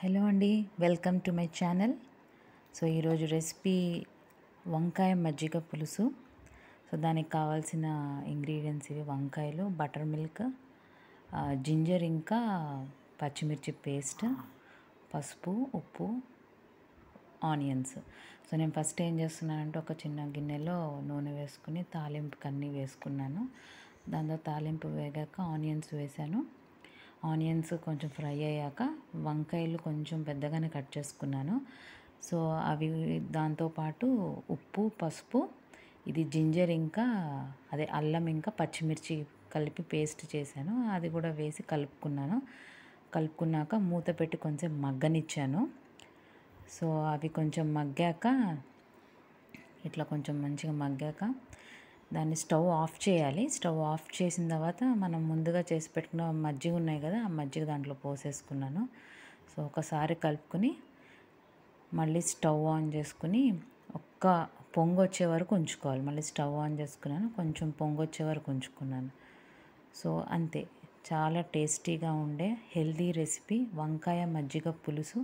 hello అండి welcome to my channel so ఈరోజు recipe వంకాయ మజ్జిగ పులుసు సో దానికి కావాల్సిన ఇంగ్రీడియంట్స్ ఇవి వంకాయలు బటర్ మిల్క్ జింజర్ ఇంకా పచ్చిమిర్చి పేస్ట్ పసుపు ఉప్పు ఆనియన్స్ సో నేను ఫస్ట్ ఏం చేస్తున్నానంటే ఒక చిన్న గిన్నెలో నూనె వేసుకుని తాలింపు కన్నీ వేసుకున్నాను దాంతో తాలింపు వేగాక ఆనియన్స్ వేశాను ఆనియన్స్ కొంచెం ఫ్రై అయ్యాక వంకాయలు కొంచెం పెద్దగానే కట్ చేసుకున్నాను సో అవి దాంతోపాటు ఉప్పు పసుపు ఇది జింజర్ ఇంకా అదే అల్లం ఇంకా పచ్చిమిర్చి కలిపి పేస్ట్ చేశాను అది కూడా వేసి కలుపుకున్నాను కలుపుకున్నాక మూత పెట్టి కొంచెం మగ్గనిచ్చాను సో అవి కొంచెం మగ్గాక ఇట్లా కొంచెం మంచిగా మగ్గాక దాన్ని స్టవ్ ఆఫ్ చేయాలి స్టవ్ ఆఫ్ చేసిన తర్వాత మనం ముందుగా చేసి పెట్టుకున్న మజ్జిగ ఉన్నాయి కదా ఆ మజ్జిగ దాంట్లో పోసేసుకున్నాను సో ఒకసారి కలుపుకుని మళ్ళీ స్టవ్ ఆన్ చేసుకుని ఒక్క పొంగు వచ్చే వరకు ఉంచుకోవాలి మళ్ళీ స్టవ్ ఆన్ చేసుకున్నాను కొంచెం పొంగు వచ్చే వరకు ఉంచుకున్నాను సో అంతే చాలా టేస్టీగా ఉండే హెల్దీ రెసిపీ వంకాయ మజ్జిగ పులుసు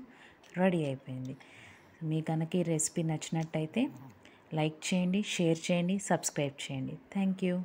రెడీ అయిపోయింది మీ కనుక ఈ రెసిపీ నచ్చినట్టయితే లైక్ చేయండి షేర్ చేయండి సబ్స్క్రైబ్ చేయండి థ్యాంక్ యూ